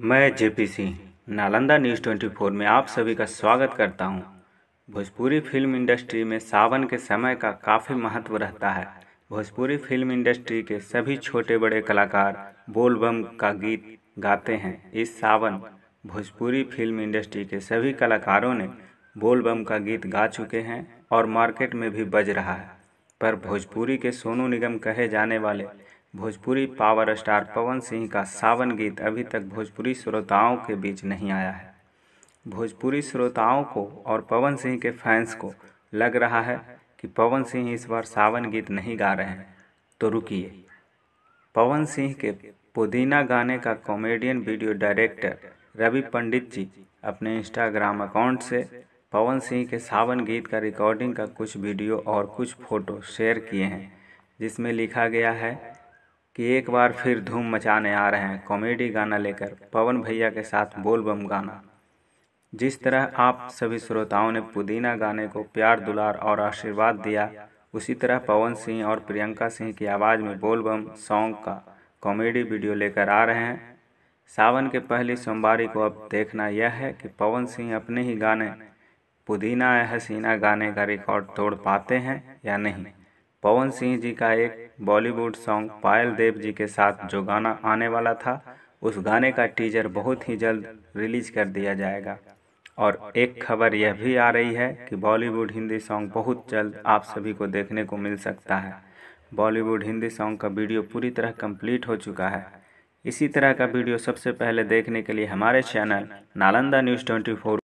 मैं Singh Nalanda news twenty four में आप सभी का स्वागत करता हूं। भोजपुरी फिल्म इंडस्ट्री में सावन के समय का काफ़ी महत्व रहता है भोजपुरी फिल्म इंडस्ट्री के सभी छोटे बड़े कलाकार बोलबम का गीत गाते हैं इस सावन भोजपुरी फिल्म इंडस्ट्री के सभी कलाकारों ने बोलबम का गीत गा चुके हैं और मार्केट में भी बज रहा है पर भोजपुरी के सोनू निगम कहे जाने वाले भोजपुरी पावर स्टार पवन सिंह का सावन गीत अभी तक भोजपुरी श्रोताओं के बीच नहीं आया है भोजपुरी श्रोताओं को और पवन सिंह के फैंस को लग रहा है कि पवन सिंह इस बार सावन गीत नहीं गा रहे हैं तो रुकिए पवन सिंह के पुदीना गाने का comedian video director Ravi Pandit ji अपने इंस्टाग्राम अकाउंट से पवन सिंह के सावन गीत का रिकॉर्डिंग का कुछ वीडियो और कुछ फ़ोटो शेयर किए हैं जिसमें लिखा गया है कि एक बार फिर धूम मचाने आ रहे हैं कॉमेडी गाना लेकर पवन भैया के साथ बोलबम गाना जिस तरह आप सभी श्रोताओं ने पुदीना गाने को प्यार दुलार और आशीर्वाद दिया उसी तरह पवन सिंह और प्रियंका सिंह की आवाज़ में बोलबम सॉन्ग का कॉमेडी वीडियो लेकर आ रहे हैं सावन के पहली सोमवारी को अब देखना यह है कि पवन सिंह अपने ही गाने पुदीना या हसीना गाने का रिकॉर्ड तोड़ पाते हैं या नहीं पवन सिंह जी का एक बॉलीवुड सॉन्ग पायल देव जी के साथ जो गाना आने वाला था उस गाने का टीजर बहुत ही जल्द रिलीज कर दिया जाएगा और एक खबर यह भी आ रही है कि बॉलीवुड हिंदी सॉन्ग बहुत जल्द आप सभी को देखने को मिल सकता है बॉलीवुड हिंदी सॉन्ग का वीडियो पूरी तरह कंप्लीट हो चुका है इसी तरह का वीडियो सबसे पहले देखने के लिए हमारे चैनल नालंदा न्यूज़ ट्वेंटी